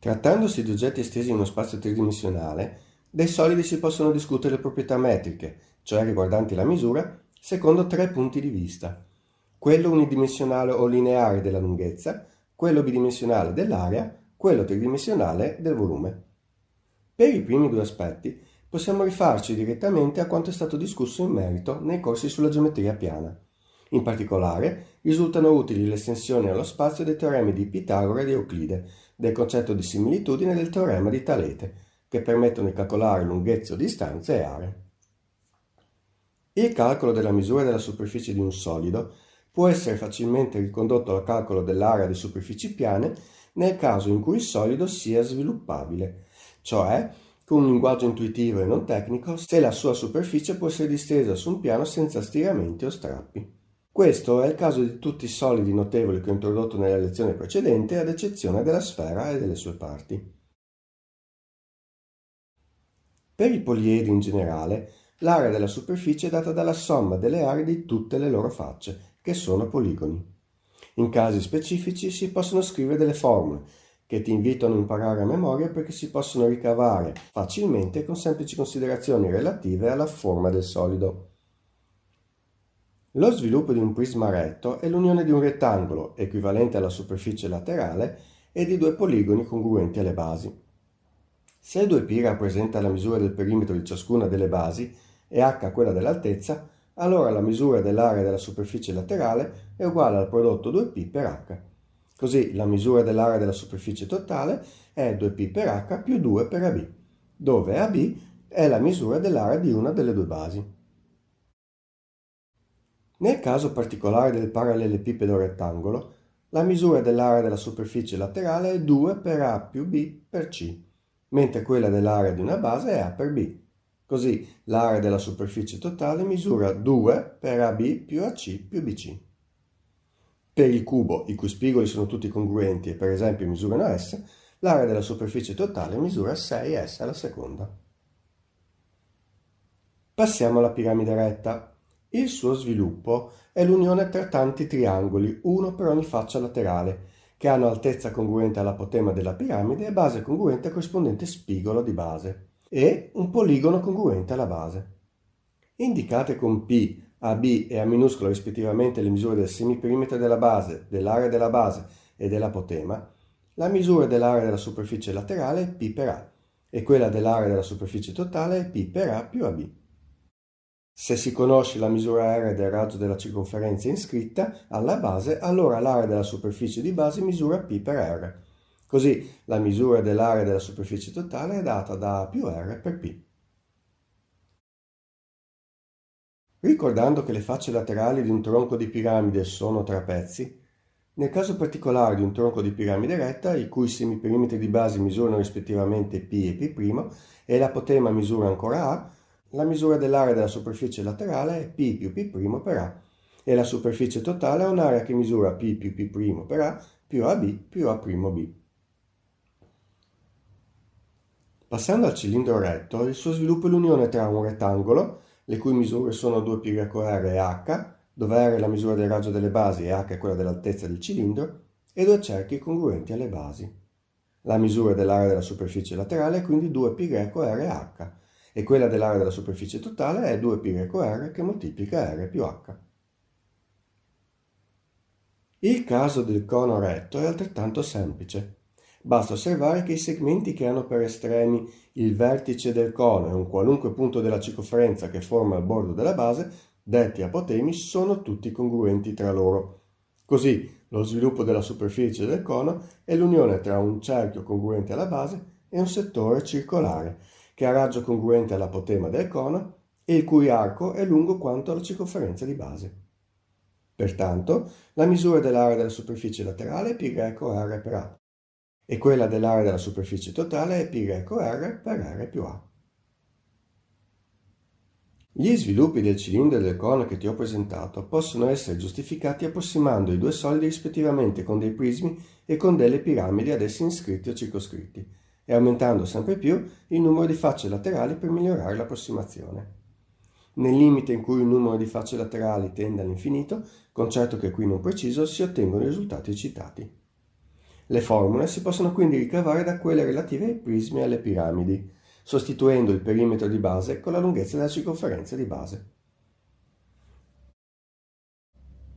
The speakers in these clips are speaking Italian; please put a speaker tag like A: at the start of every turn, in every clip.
A: Trattandosi di oggetti estesi in uno spazio tridimensionale, dei solidi si possono discutere le proprietà metriche, cioè riguardanti la misura, secondo tre punti di vista. Quello unidimensionale o lineare della lunghezza, quello bidimensionale dell'area, quello tridimensionale del volume. Per i primi due aspetti possiamo rifarci direttamente a quanto è stato discusso in merito nei corsi sulla geometria piana. In particolare, risultano utili l'estensione allo spazio dei teoremi di Pitagora e di Euclide, del concetto di similitudine del teorema di Talete, che permettono di calcolare lunghezza, distanze e aree. Il calcolo della misura della superficie di un solido può essere facilmente ricondotto al calcolo dell'area di superfici piane nel caso in cui il solido sia sviluppabile, cioè con un linguaggio intuitivo e non tecnico se la sua superficie può essere distesa su un piano senza stiramenti o strappi. Questo è il caso di tutti i solidi notevoli che ho introdotto nella lezione precedente ad eccezione della sfera e delle sue parti. Per i poliedri in generale, l'area della superficie è data dalla somma delle aree di tutte le loro facce, che sono poligoni. In casi specifici si possono scrivere delle formule, che ti invito a imparare a memoria perché si possono ricavare facilmente con semplici considerazioni relative alla forma del solido. Lo sviluppo di un prisma retto è l'unione di un rettangolo, equivalente alla superficie laterale, e di due poligoni congruenti alle basi. Se 2π rappresenta la misura del perimetro di ciascuna delle basi e h quella dell'altezza, allora la misura dell'area della superficie laterale è uguale al prodotto 2π per h. Così la misura dell'area della superficie totale è 2π per h più 2 per ab, dove ab è la misura dell'area di una delle due basi. Nel caso particolare del parallelepipedo rettangolo, la misura dell'area della superficie laterale è 2 per A più B per C, mentre quella dell'area di una base è A per B. Così l'area della superficie totale misura 2 per AB più AC più BC. Per il cubo, i cui spigoli sono tutti congruenti e per esempio misurano S, l'area della superficie totale misura 6S alla seconda. Passiamo alla piramide retta, il suo sviluppo è l'unione tra tanti triangoli, uno per ogni faccia laterale, che hanno altezza congruente all'apotema della piramide e base congruente al corrispondente spigolo di base, e un poligono congruente alla base. Indicate con P, AB e A minuscolo rispettivamente le misure del semiperimetro della base, dell'area della base e dell'apotema, la misura dell'area della superficie laterale è P per A e quella dell'area della superficie totale è P per A più AB. Se si conosce la misura R del raggio della circonferenza inscritta alla base, allora l'area della superficie di base misura P per R. Così la misura dell'area della superficie totale è data da A più R per P. Ricordando che le facce laterali di un tronco di piramide sono trapezi, nel caso particolare di un tronco di piramide retta, i cui semiperimetri di base misurano rispettivamente P e P', e l'apotema misura ancora A, la misura dell'area della superficie laterale è P più P' per A e la superficie totale è un'area che misura P più P' per A più AB più a b. Passando al cilindro retto, il suo sviluppo è l'unione tra un rettangolo, le cui misure sono 2 π e H, dove R è la misura del raggio delle basi e H è quella dell'altezza del cilindro, e due cerchi congruenti alle basi. La misura dell'area della superficie laterale è quindi 2 π H, e quella dell'area della superficie totale è 2π r che moltiplica r più h. Il caso del cono retto è altrettanto semplice. Basta osservare che i segmenti che hanno per estremi il vertice del cono e un qualunque punto della circonferenza che forma il bordo della base, detti apotemi, sono tutti congruenti tra loro. Così lo sviluppo della superficie del cono è l'unione tra un cerchio congruente alla base e un settore circolare che ha raggio congruente all'apotema del cono e il cui arco è lungo quanto la circonferenza di base. Pertanto, la misura dell'area della superficie laterale è pi greco r per a e quella dell'area della superficie totale è pi greco r per r più a. Gli sviluppi del cilindro e del cono che ti ho presentato possono essere giustificati approssimando i due solidi rispettivamente con dei prismi e con delle piramidi ad essi inscritti o circoscritti, e aumentando sempre più il numero di facce laterali per migliorare l'approssimazione. Nel limite in cui il numero di facce laterali tende all'infinito, concetto che qui non preciso, si ottengono i risultati citati. Le formule si possono quindi ricavare da quelle relative ai prismi e alle piramidi, sostituendo il perimetro di base con la lunghezza della circonferenza di base.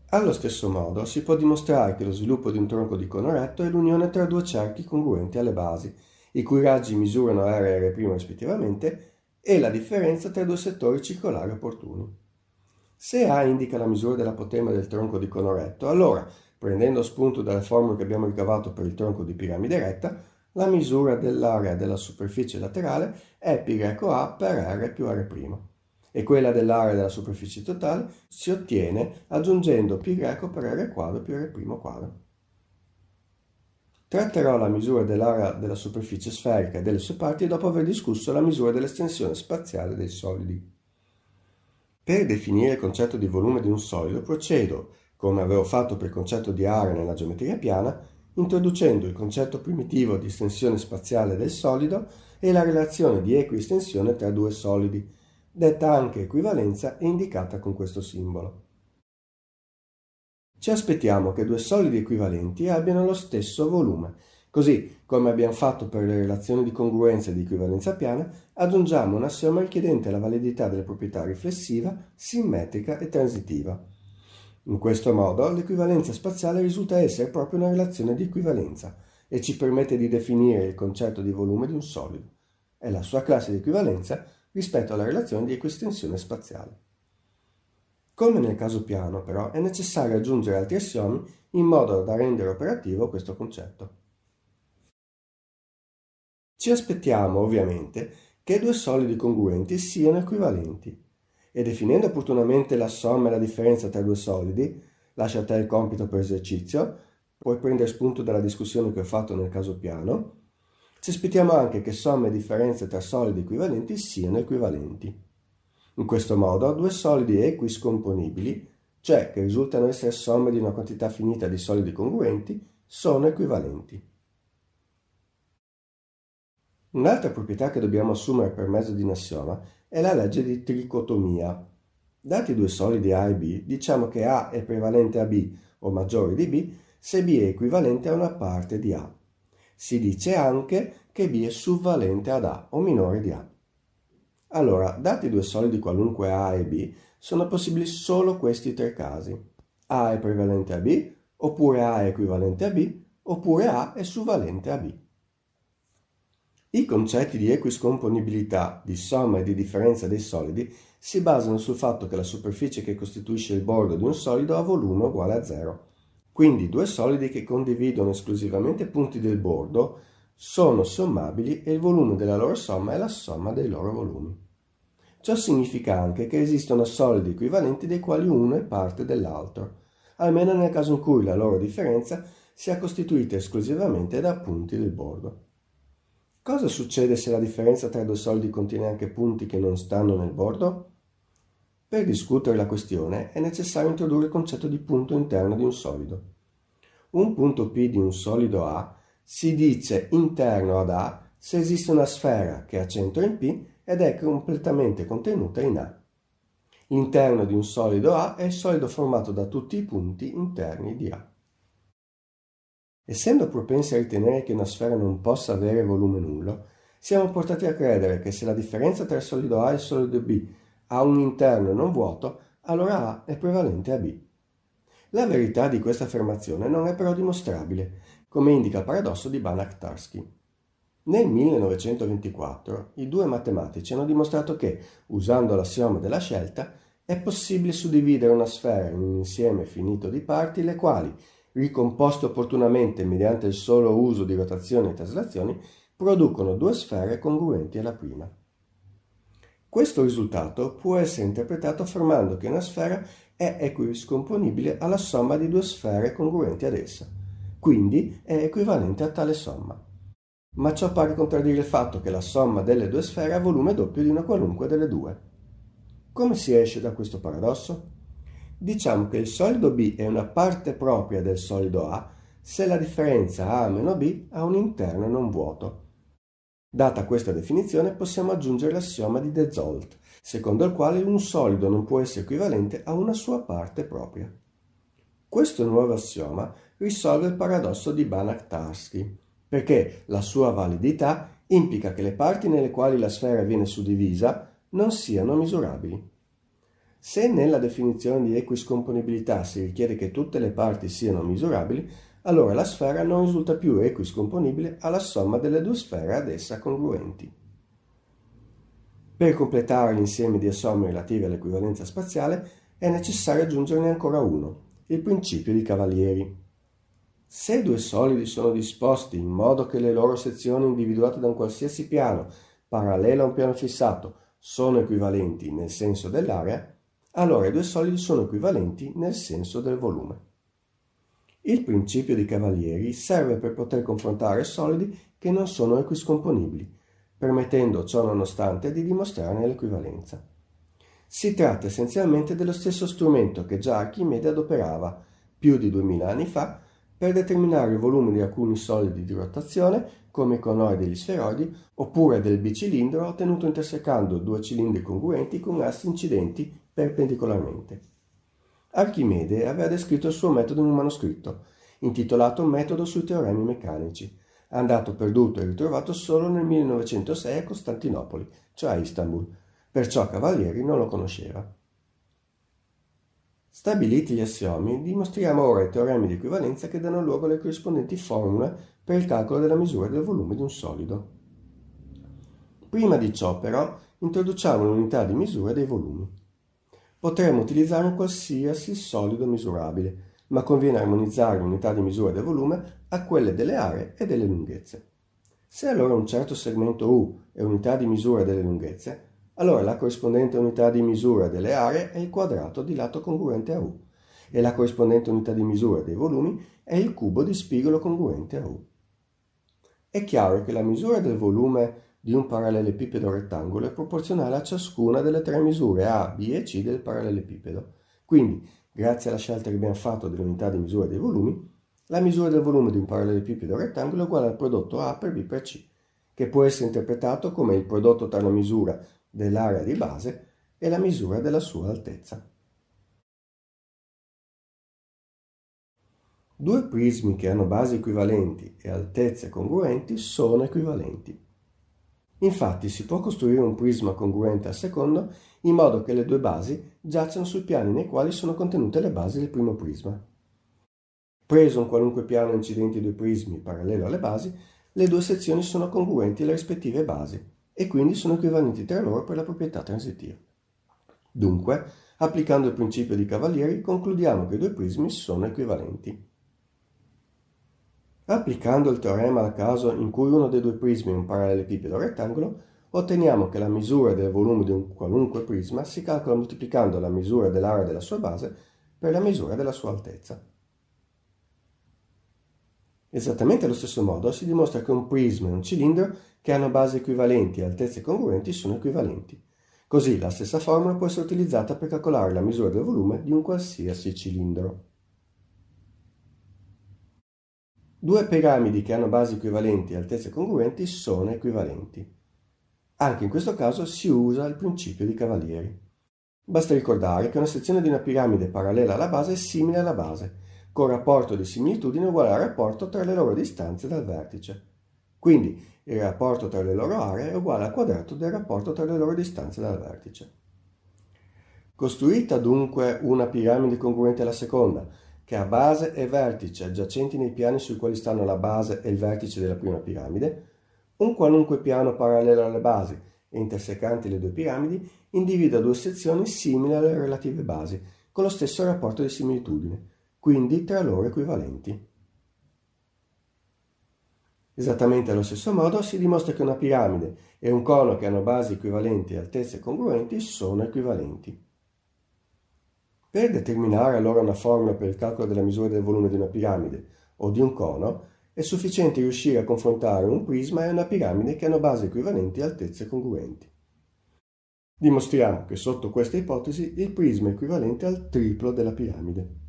A: Allo stesso modo si può dimostrare che lo sviluppo di un tronco di cono retto è l'unione tra due cerchi congruenti alle basi, i cui raggi misurano area e R' rispettivamente, e la differenza tra due settori circolari opportuni. Se A indica la misura dell'apotema del tronco di conoretto, allora, prendendo spunto dalle formule che abbiamo ricavato per il tronco di piramide retta, la misura dell'area della superficie laterale è π A per R più R' e quella dell'area della superficie totale si ottiene aggiungendo π per R quadro più R' quadro. Tratterò la misura dell'area della superficie sferica e delle sue parti dopo aver discusso la misura dell'estensione spaziale dei solidi. Per definire il concetto di volume di un solido procedo, come avevo fatto per il concetto di area nella geometria piana, introducendo il concetto primitivo di estensione spaziale del solido e la relazione di equistensione tra due solidi, detta anche equivalenza e indicata con questo simbolo ci aspettiamo che due solidi equivalenti abbiano lo stesso volume. Così, come abbiamo fatto per le relazioni di congruenza e di equivalenza piana, aggiungiamo un assioma richiedente la validità delle proprietà riflessiva, simmetrica e transitiva. In questo modo l'equivalenza spaziale risulta essere proprio una relazione di equivalenza e ci permette di definire il concetto di volume di un solido. È la sua classe di equivalenza rispetto alla relazione di equistensione spaziale. Come nel caso piano, però, è necessario aggiungere altri assiomi in modo da rendere operativo questo concetto. Ci aspettiamo, ovviamente, che due solidi congruenti siano equivalenti e definendo opportunamente la somma e la differenza tra due solidi, lascia a te il compito per esercizio, puoi prendere spunto dalla discussione che ho fatto nel caso piano, ci aspettiamo anche che somme e differenze tra solidi equivalenti siano equivalenti. In questo modo, due solidi equiscomponibili, cioè che risultano essere somme di una quantità finita di solidi congruenti, sono equivalenti. Un'altra proprietà che dobbiamo assumere per mezzo di un assioma è la legge di tricotomia. Dati due solidi A e B, diciamo che A è prevalente a B o maggiore di B se B è equivalente a una parte di A. Si dice anche che B è suvvalente ad A o minore di A. Allora, dati due solidi qualunque A e B, sono possibili solo questi tre casi. A è prevalente a B, oppure A è equivalente a B, oppure A è suvalente a B. I concetti di equiscomponibilità, di somma e di differenza dei solidi si basano sul fatto che la superficie che costituisce il bordo di un solido ha volume uguale a zero. Quindi due solidi che condividono esclusivamente punti del bordo sono sommabili e il volume della loro somma è la somma dei loro volumi. Ciò significa anche che esistono solidi equivalenti dei quali uno è parte dell'altro, almeno nel caso in cui la loro differenza sia costituita esclusivamente da punti del bordo. Cosa succede se la differenza tra due solidi contiene anche punti che non stanno nel bordo? Per discutere la questione è necessario introdurre il concetto di punto interno di un solido. Un punto P di un solido A si dice interno ad A se esiste una sfera che ha centro in P ed è completamente contenuta in A. L'interno di un solido A è il solido formato da tutti i punti interni di A. Essendo propensi a ritenere che una sfera non possa avere volume nullo, siamo portati a credere che se la differenza tra il solido A e il solido B ha un interno non vuoto, allora A è prevalente a B. La verità di questa affermazione non è però dimostrabile, come indica il paradosso di Banach-Tarski. Nel 1924 i due matematici hanno dimostrato che, usando l'assioma della scelta, è possibile suddividere una sfera in un insieme finito di parti le quali, ricomposte opportunamente mediante il solo uso di rotazioni e traslazioni, producono due sfere congruenti alla prima. Questo risultato può essere interpretato affermando che una sfera è equiscomponibile alla somma di due sfere congruenti ad essa, quindi è equivalente a tale somma ma ciò pare contraddire il fatto che la somma delle due sfere ha volume doppio di una qualunque delle due. Come si esce da questo paradosso? Diciamo che il solido B è una parte propria del solido A se la differenza A-B ha un interno non vuoto. Data questa definizione possiamo aggiungere l'assioma di De Zolt, secondo il quale un solido non può essere equivalente a una sua parte propria. Questo nuovo assioma risolve il paradosso di Banach-Tarski, perché la sua validità implica che le parti nelle quali la sfera viene suddivisa non siano misurabili. Se nella definizione di equiscomponibilità si richiede che tutte le parti siano misurabili, allora la sfera non risulta più equiscomponibile alla somma delle due sfere ad essa congruenti. Per completare l'insieme di assomi relativi all'equivalenza spaziale è necessario aggiungerne ancora uno, il principio di Cavalieri. Se due solidi sono disposti in modo che le loro sezioni individuate da un qualsiasi piano parallelo a un piano fissato sono equivalenti nel senso dell'area, allora i due solidi sono equivalenti nel senso del volume. Il principio di Cavalieri serve per poter confrontare solidi che non sono equiscomponibili, permettendo ciò nonostante di dimostrarne l'equivalenza. Si tratta essenzialmente dello stesso strumento che già Archimede adoperava più di duemila anni fa per determinare il volume di alcuni solidi di rotazione, come i conoi degli sferoidi, oppure del bicilindro ottenuto intersecando due cilindri congruenti con assi incidenti perpendicolarmente. Archimede aveva descritto il suo metodo in un manoscritto, intitolato Metodo sui teoremi meccanici, andato perduto e ritrovato solo nel 1906 a Costantinopoli, cioè a Istanbul, perciò Cavalieri non lo conosceva. Stabiliti gli assiomi, dimostriamo ora i teoremi di equivalenza che danno luogo alle corrispondenti formule per il calcolo della misura del volume di un solido. Prima di ciò, però, introduciamo l'unità di misura dei volumi. Potremmo utilizzare un qualsiasi solido misurabile, ma conviene armonizzare l'unità di misura del volume a quelle delle aree e delle lunghezze. Se allora un certo segmento U è unità di misura delle lunghezze, allora la corrispondente unità di misura delle aree è il quadrato di lato congruente a U e la corrispondente unità di misura dei volumi è il cubo di spigolo congruente a U. È chiaro che la misura del volume di un parallelepipedo rettangolo è proporzionale a ciascuna delle tre misure A, B e C del parallelepipedo. Quindi, grazie alla scelta che abbiamo fatto dell'unità di misura dei volumi, la misura del volume di un parallelepipedo rettangolo è uguale al prodotto A per B per C, che può essere interpretato come il prodotto tra la misura dell'area di base e la misura della sua altezza. Due prismi che hanno basi equivalenti e altezze congruenti sono equivalenti. Infatti si può costruire un prisma congruente al secondo in modo che le due basi giacciano sui piani nei quali sono contenute le basi del primo prisma. Preso un qualunque piano incidente due prismi parallelo alle basi, le due sezioni sono congruenti alle rispettive basi, e quindi sono equivalenti tra loro per la proprietà transitiva. Dunque, applicando il principio di Cavalieri, concludiamo che i due prismi sono equivalenti. Applicando il teorema al caso in cui uno dei due prismi è un parallelepipedo rettangolo, otteniamo che la misura del volume di un qualunque prisma si calcola moltiplicando la misura dell'area della sua base per la misura della sua altezza. Esattamente allo stesso modo si dimostra che un prisma e un cilindro che hanno basi equivalenti e altezze congruenti sono equivalenti. Così la stessa formula può essere utilizzata per calcolare la misura del volume di un qualsiasi cilindro. Due piramidi che hanno basi equivalenti e altezze congruenti sono equivalenti. Anche in questo caso si usa il principio di Cavalieri. Basta ricordare che una sezione di una piramide parallela alla base è simile alla base, con rapporto di similitudine uguale al rapporto tra le loro distanze dal vertice. Quindi il rapporto tra le loro aree è uguale al quadrato del rapporto tra le loro distanze dal vertice. Costruita dunque una piramide congruente alla seconda, che ha base e vertice adiacenti nei piani sui quali stanno la base e il vertice della prima piramide, un qualunque piano parallelo alle basi e intersecanti le due piramidi individua due sezioni simili alle relative basi, con lo stesso rapporto di similitudine, quindi tra loro equivalenti. Esattamente allo stesso modo si dimostra che una piramide e un cono che hanno basi equivalenti e altezze congruenti sono equivalenti. Per determinare allora una formula per il calcolo della misura del volume di una piramide o di un cono, è sufficiente riuscire a confrontare un prisma e una piramide che hanno basi equivalenti e altezze congruenti. Dimostriamo che sotto questa ipotesi il prisma è equivalente al triplo della piramide.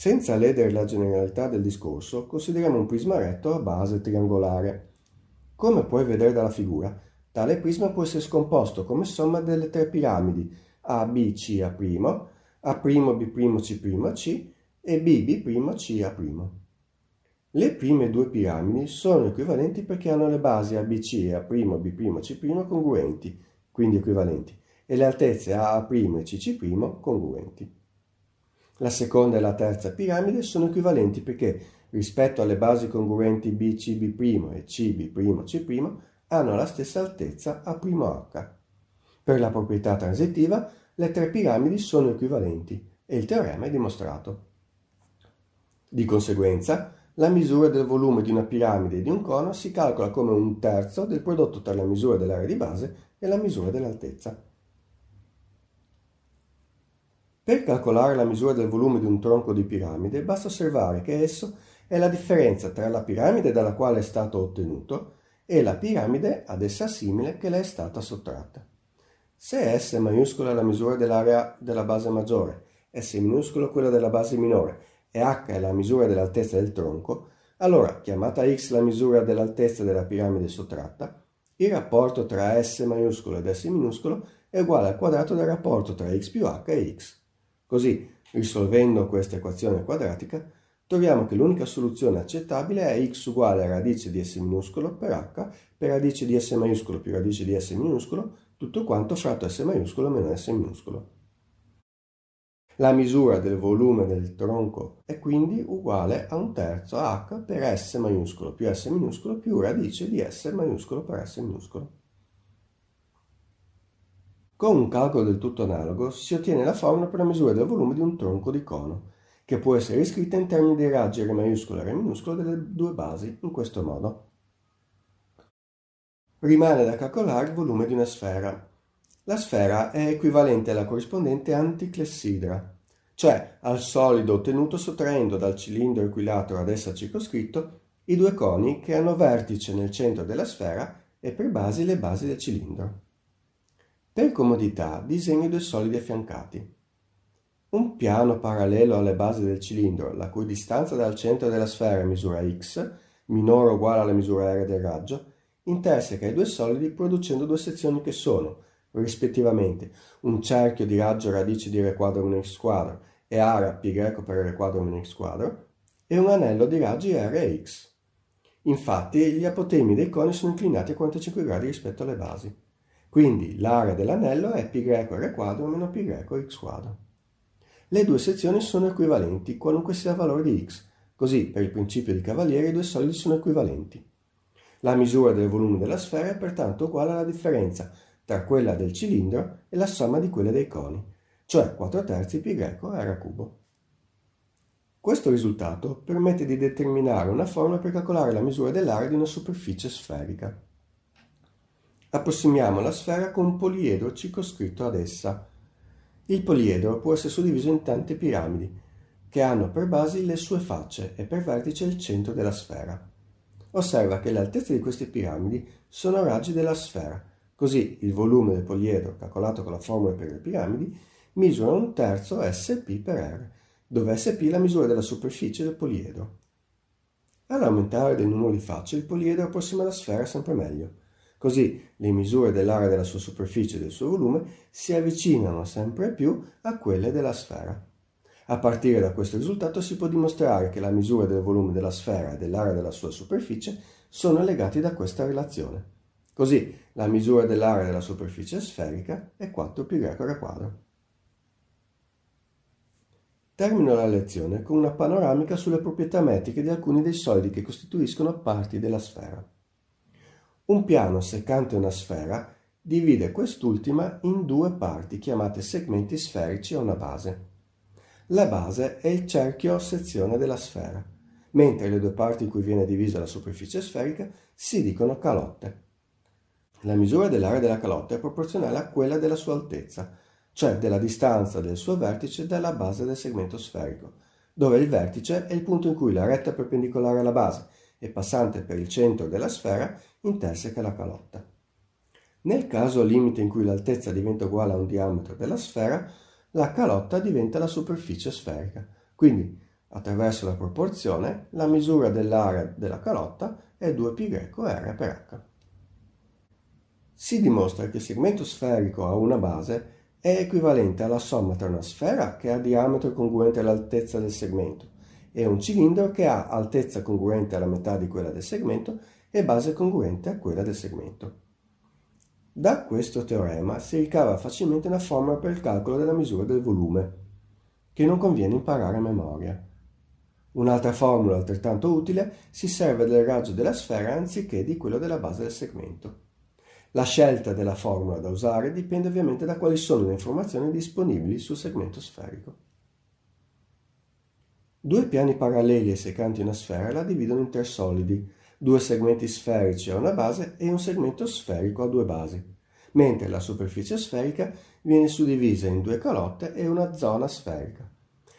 A: Senza ledere la generalità del discorso, consideriamo un prisma retto a base triangolare. Come puoi vedere dalla figura, tale prisma può essere scomposto come somma delle tre piramidi ABCA', A'B'C' e BB'Ca'. Le prime due piramidi sono equivalenti perché hanno le basi ABC e A'B'C' congruenti, quindi equivalenti, e le altezze A' e CC' congruenti. La seconda e la terza piramide sono equivalenti perché rispetto alle basi congruenti BCB' e CB'C' hanno la stessa altezza A'H. Per la proprietà transitiva le tre piramidi sono equivalenti e il teorema è dimostrato. Di conseguenza, la misura del volume di una piramide e di un cono si calcola come un terzo del prodotto tra la misura dell'area di base e la misura dell'altezza. Per calcolare la misura del volume di un tronco di piramide basta osservare che esso è la differenza tra la piramide dalla quale è stato ottenuto e la piramide ad essa simile che le è stata sottratta. Se S maiuscola è la misura dell'area della base maggiore, S minuscolo quella della base minore e H è la misura dell'altezza del tronco, allora, chiamata X la misura dell'altezza della piramide sottratta, il rapporto tra S maiuscolo ed S minuscolo è uguale al quadrato del rapporto tra X più H e X. Così, risolvendo questa equazione quadratica, troviamo che l'unica soluzione accettabile è x uguale a radice di s minuscolo per h per radice di s maiuscolo più radice di s minuscolo, tutto quanto fratto s maiuscolo meno s minuscolo. La misura del volume del tronco è quindi uguale a un terzo h per s maiuscolo più s minuscolo più radice di s maiuscolo per s minuscolo. Con un calcolo del tutto analogo si ottiene la formula per la misura del volume di un tronco di cono, che può essere iscritta in termini di raggi R maiuscolo e R minuscolo delle due basi in questo modo. Rimane da calcolare il volume di una sfera. La sfera è equivalente alla corrispondente anticlessidra, cioè al solido ottenuto sottraendo dal cilindro equilatero ad essa circoscritto i due coni che hanno vertice nel centro della sfera e per basi le basi del cilindro. Per comodità disegno due solidi affiancati. Un piano parallelo alle basi del cilindro, la cui distanza dal centro della sfera è misura x, minore o uguale alla misura r del raggio, interseca i due solidi producendo due sezioni che sono, rispettivamente, un cerchio di raggio radice di r quadro meno x quadro e area π greco per r quadro meno x quadro, e un anello di raggi r e x. Infatti, gli apotemi dei coni sono inclinati a 45 gradi rispetto alle basi. Quindi l'area dell'anello è π r quadro meno π x quadro. Le due sezioni sono equivalenti qualunque sia il valore di x, così per il principio di Cavalieri i due solidi sono equivalenti. La misura del volume della sfera è pertanto uguale alla differenza tra quella del cilindro e la somma di quelle dei coni, cioè 4 terzi π r cubo. Questo risultato permette di determinare una formula per calcolare la misura dell'area di una superficie sferica. Approssimiamo la sfera con un poliedro circoscritto ad essa. Il poliedro può essere suddiviso in tante piramidi, che hanno per basi le sue facce e per vertice il centro della sfera. Osserva che le altezze di queste piramidi sono raggi della sfera, così il volume del poliedro calcolato con la formula per le piramidi misura un terzo SP per R, dove SP è la misura della superficie del poliedro. All'aumentare del numero di facce il poliedro approssima la sfera sempre meglio. Così le misure dell'area della sua superficie e del suo volume si avvicinano sempre più a quelle della sfera. A partire da questo risultato si può dimostrare che la misura del volume della sfera e dell'area della sua superficie sono legati da questa relazione. Così la misura dell'area della superficie sferica è 4 π al quadro. Termino la lezione con una panoramica sulle proprietà metriche di alcuni dei solidi che costituiscono parti della sfera. Un piano seccante una sfera divide quest'ultima in due parti chiamate segmenti sferici a una base. La base è il cerchio o sezione della sfera, mentre le due parti in cui viene divisa la superficie sferica si dicono calotte. La misura dell'area della calotta è proporzionale a quella della sua altezza, cioè della distanza del suo vertice dalla base del segmento sferico, dove il vertice è il punto in cui la retta perpendicolare alla base e passante per il centro della sfera interseca la calotta. Nel caso limite in cui l'altezza diventa uguale a un diametro della sfera, la calotta diventa la superficie sferica. Quindi, attraverso la proporzione, la misura dell'area della calotta è 2πr per h. Si dimostra che il segmento sferico a una base è equivalente alla somma tra una sfera che ha diametro congruente all'altezza del segmento è un cilindro che ha altezza congruente alla metà di quella del segmento e base congruente a quella del segmento. Da questo teorema si ricava facilmente una formula per il calcolo della misura del volume, che non conviene imparare a memoria. Un'altra formula altrettanto utile si serve del raggio della sfera anziché di quello della base del segmento. La scelta della formula da usare dipende ovviamente da quali sono le informazioni disponibili sul segmento sferico. Due piani paralleli e secanti una sfera la dividono in tre solidi, due segmenti sferici a una base e un segmento sferico a due basi, mentre la superficie sferica viene suddivisa in due calotte e una zona sferica,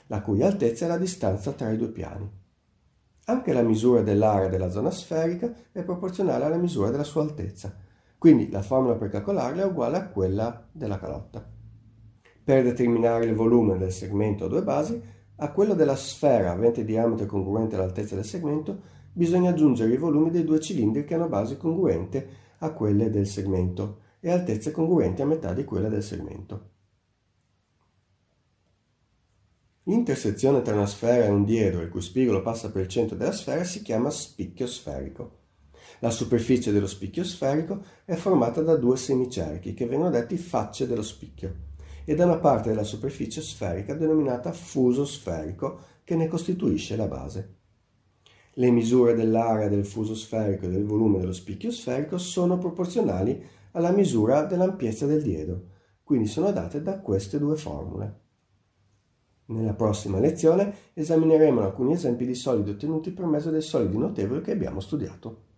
A: la cui altezza è la distanza tra i due piani. Anche la misura dell'area della zona sferica è proporzionale alla misura della sua altezza, quindi la formula per calcolarla è uguale a quella della calotta. Per determinare il volume del segmento a due basi a quello della sfera avente diametro congruente all'altezza del segmento bisogna aggiungere i volumi dei due cilindri che hanno base congruente a quelle del segmento e altezze congruenti a metà di quella del segmento. L'intersezione tra una sfera e un diedo, il cui spigolo passa per il centro della sfera, si chiama spicchio sferico. La superficie dello spicchio sferico è formata da due semicerchi che vengono detti facce dello spicchio e da una parte della superficie sferica denominata fuso sferico che ne costituisce la base. Le misure dell'area del fuso sferico e del volume dello spicchio sferico sono proporzionali alla misura dell'ampiezza del diedo, quindi sono date da queste due formule. Nella prossima lezione esamineremo alcuni esempi di solidi ottenuti per mezzo dei solidi notevoli che abbiamo studiato.